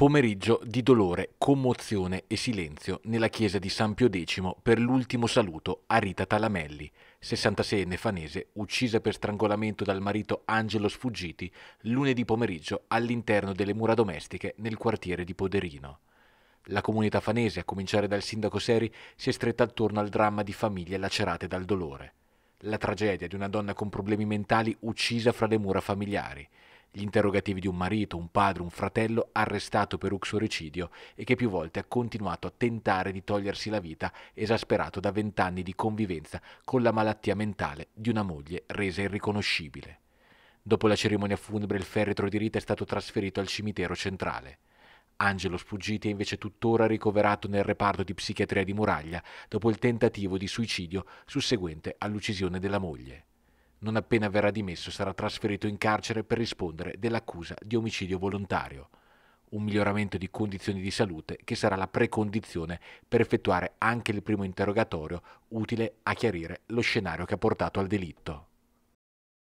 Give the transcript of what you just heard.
Pomeriggio di dolore, commozione e silenzio nella chiesa di San Pio X per l'ultimo saluto a Rita Talamelli, 66enne fanese, uccisa per strangolamento dal marito Angelo Sfuggiti lunedì pomeriggio all'interno delle mura domestiche nel quartiere di Poderino. La comunità fanese, a cominciare dal sindaco Seri, si è stretta attorno al dramma di famiglie lacerate dal dolore. La tragedia di una donna con problemi mentali uccisa fra le mura familiari gli interrogativi di un marito, un padre, un fratello arrestato per uxoricidio e che più volte ha continuato a tentare di togliersi la vita, esasperato da vent'anni di convivenza con la malattia mentale di una moglie resa irriconoscibile. Dopo la cerimonia funebre il ferretro di Rita è stato trasferito al cimitero centrale. Angelo Sfuggiti è invece tuttora ricoverato nel reparto di psichiatria di Muraglia dopo il tentativo di suicidio susseguente all'uccisione della moglie. Non appena verrà dimesso sarà trasferito in carcere per rispondere dell'accusa di omicidio volontario. Un miglioramento di condizioni di salute che sarà la precondizione per effettuare anche il primo interrogatorio utile a chiarire lo scenario che ha portato al delitto.